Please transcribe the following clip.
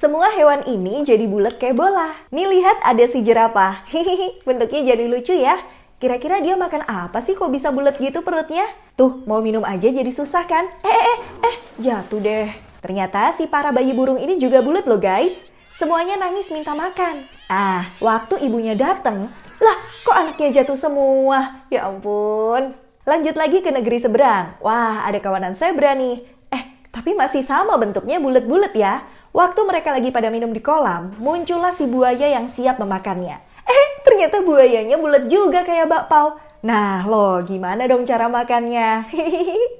Semua hewan ini jadi bulat kayak bola. Nih lihat ada si jerapah. Hihihi, bentuknya jadi lucu ya. Kira-kira dia makan apa sih kok bisa bulat gitu perutnya? Tuh, mau minum aja jadi susah kan? Eh, eh, eh, eh, jatuh deh. Ternyata si para bayi burung ini juga bulat loh guys. Semuanya nangis minta makan. Ah, waktu ibunya dateng, lah kok anaknya jatuh semua? Ya ampun. Lanjut lagi ke negeri seberang. Wah, ada kawanan zebra nih. Eh, tapi masih sama bentuknya bulat-bulat ya. Waktu mereka lagi pada minum di kolam, muncullah si buaya yang siap memakannya. Eh, ternyata buayanya bulat juga kayak bakpao. Nah, lo gimana dong cara makannya? Hihihi.